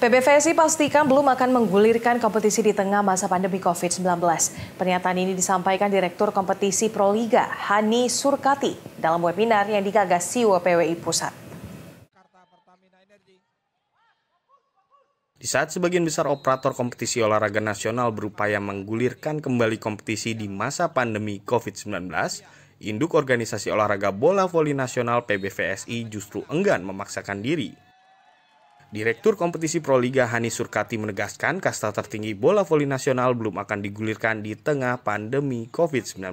PBVSI pastikan belum akan menggulirkan kompetisi di tengah masa pandemi COVID-19. Pernyataan ini disampaikan Direktur Kompetisi Proliga, Hani Surkati, dalam webinar yang digagas Siwa e PWI Pusat. Di saat sebagian besar operator kompetisi olahraga nasional berupaya menggulirkan kembali kompetisi di masa pandemi COVID-19, induk organisasi olahraga bola voli nasional PBVSI justru enggan memaksakan diri Direktur Kompetisi Proliga Hani Surkati menegaskan kasta tertinggi bola voli nasional belum akan digulirkan di tengah pandemi COVID-19.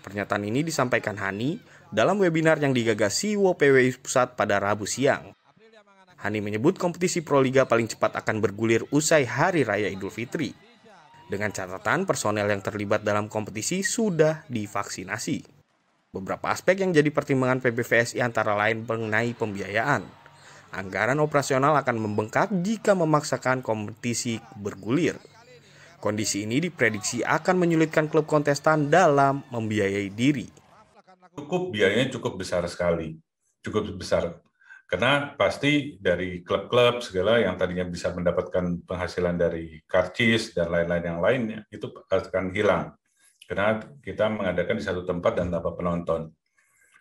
Pernyataan ini disampaikan Hani dalam webinar yang digagas CEO PWI Pusat pada Rabu siang. Hani menyebut kompetisi Proliga paling cepat akan bergulir usai Hari Raya Idul Fitri. Dengan catatan personel yang terlibat dalam kompetisi sudah divaksinasi. Beberapa aspek yang jadi pertimbangan PBVSI antara lain mengenai pembiayaan, anggaran operasional akan membengkak jika memaksakan kompetisi bergulir. Kondisi ini diprediksi akan menyulitkan klub kontestan dalam membiayai diri. Cukup biayanya cukup besar sekali, cukup besar. Karena pasti dari klub-klub segala yang tadinya bisa mendapatkan penghasilan dari karcis dan lain-lain yang lainnya itu akan hilang. Karena kita mengadakan di satu tempat dan tanpa penonton.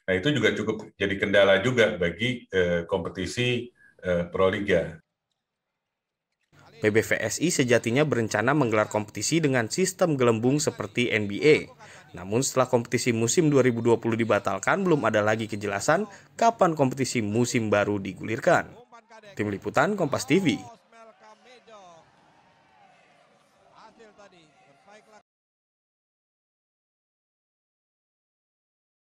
Nah itu juga cukup jadi kendala juga bagi eh, kompetisi eh, Proliga. PBVSI sejatinya berencana menggelar kompetisi dengan sistem gelembung seperti NBA. Namun setelah kompetisi musim 2020 dibatalkan, belum ada lagi kejelasan kapan kompetisi musim baru digulirkan. Tim Liputan Kompas TV.